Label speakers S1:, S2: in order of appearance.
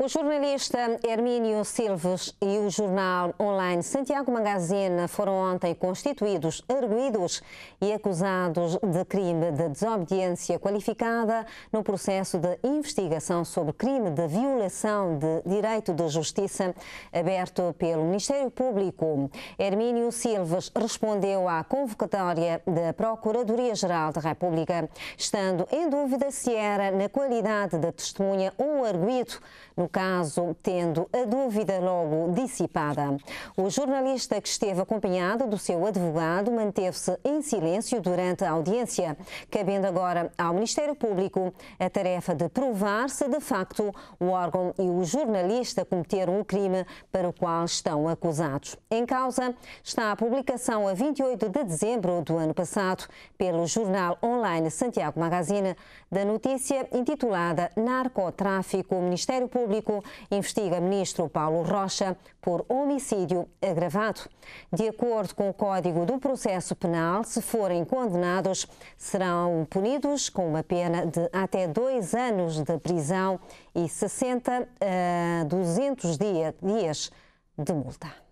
S1: O jornalista Hermínio Silves e o jornal online Santiago Magazine foram ontem constituídos, arguídos e acusados de crime de desobediência qualificada no processo de investigação sobre crime de violação de direito de justiça aberto pelo Ministério Público. Hermínio Silves respondeu à convocatória da Procuradoria-Geral da República, estando em dúvida se era na qualidade de testemunha ou arguído no caso, tendo a dúvida logo dissipada. O jornalista que esteve acompanhado do seu advogado manteve-se em silêncio durante a audiência, cabendo agora ao Ministério Público a tarefa de provar se de facto o órgão e o jornalista cometeram o crime para o qual estão acusados. Em causa está a publicação a 28 de dezembro do ano passado pelo jornal online Santiago Magazine da notícia intitulada Narcotráfico, Ministério Público Público investiga ministro Paulo Rocha por homicídio agravado. De acordo com o Código do Processo Penal, se forem condenados, serão punidos com uma pena de até dois anos de prisão e 60 a 200 dias de multa.